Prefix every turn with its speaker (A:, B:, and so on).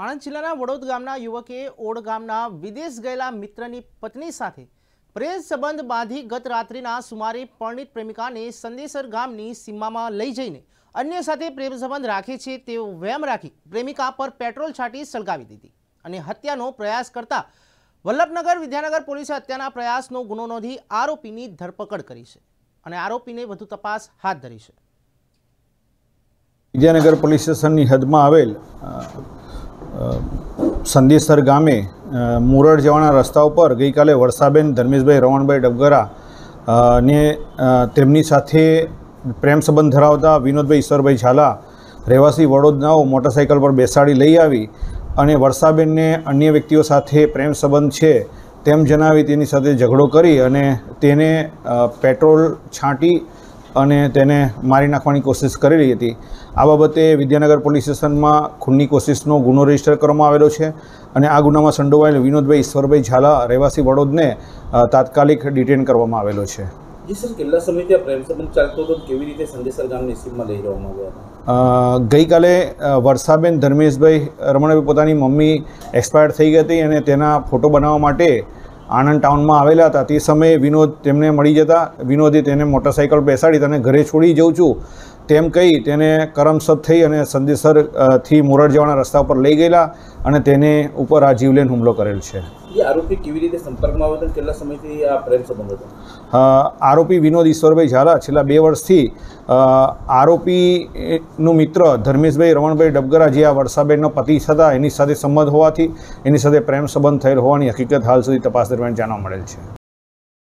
A: આણંદ જિલ્લાના વડોદ ગામના યુવકે ઓડ ગામના વિદેશ ગયેલા મિત્રની પત્ની સાથે પ્રેમ સંબંધ બાંધી ગત રાત્રિના સુમારે પરણિત પ્રેમિકાને સંદેશર ગામની સીમામાં લઈ જઈને અન્ય સાથે પ્રેમ સંબંધ રાખે છે તેવો વહેમ રાખી પ્રેમિકા પર પેટ્રોલ છાંટી સળગાવી દીધી અને હત્યાનો પ્રયાસ કરતા વલ્લભનગર વિદ્યાનગર પોલીસે હત્યાના પ્રયાસનો ગુનો નોંધી આરોપીની ધરપકડ કરી છે અને આરોપીને વધુ તપાસ હાથ ધરી છે
B: વિદ્યાનગર પોલીસ સ્ટેશનની હદમાં આવેલ સંદેસર ગામે મુરડ જવાના રસ્તા ઉપર ગઈકાલે વર્ષાબેન ધર્મેશભાઈ રવણભાઈ ડબગરા ને તેમની સાથે પ્રેમ સંબંધ ધરાવતા વિનોદભાઈ ઈશ્વરભાઈ ઝાલા રહેવાસી વડોદરાઓ મોટરસાઇકલ પર બેસાડી લઈ આવી અને વર્ષાબેનને અન્ય વ્યક્તિઓ સાથે પ્રેમ સંબંધ છે તેમ જણાવી તેની સાથે ઝઘડો કરી અને તેને પેટ્રોલ છાંટી અને તેને મારી નાખવાની કોશિશ કરેલી હતી આ બાબતે વિદ્યાનગર પોલીસ સ્ટેશનમાં ખૂનની કોશિશનો ગુનો રજીસ્ટર કરવામાં આવેલો છે અને આ ગુનામાં સંડોવાયેલ વિનોદભાઈ ઈશ્વરભાઈ ઝાલા રહેવાસી વડોદને તાત્કાલિક ડિટેન કરવામાં આવેલો છે ગઈકાલે વર્ષાબેન ધર્મેશભાઈ રમણભાઈ પોતાની મમ્મી એક્સપાયર્ડ થઈ ગઈ હતી અને તેના ફોટો બનાવવા માટે આણંદ ટાઉનમાં આવેલા હતા તે સમયે વિનોદ તેમને મળી જતા વિનોદે તેને મોટરસાઇકલ બેસાડી તને ઘરે છોડી જઉં છું તેમ કહી તેને કરમસદ થઈ અને સંદેશરથી મોરડ જવાના રસ્તા ઉપર લઈ ગયેલા અને તેને ઉપર આ જીવલેન હુમલો કરેલ છે આરોપી આરોપી વિનોદ ઈશ્વરભાઈ ઝાલા છેલ્લા બે વર્ષથી આરોપીનું મિત્ર ધર્મેશભાઈ રમણભાઈ ડબગરા જે આ વર્ષાબેનનો પતિ હતા એની સાથે સંબંધ હોવાથી એની સાથે પ્રેમ સંબંધ થયેલ હોવાની હકીકત હાલ સુધી તપાસ દરમિયાન જાણવા મળેલ છે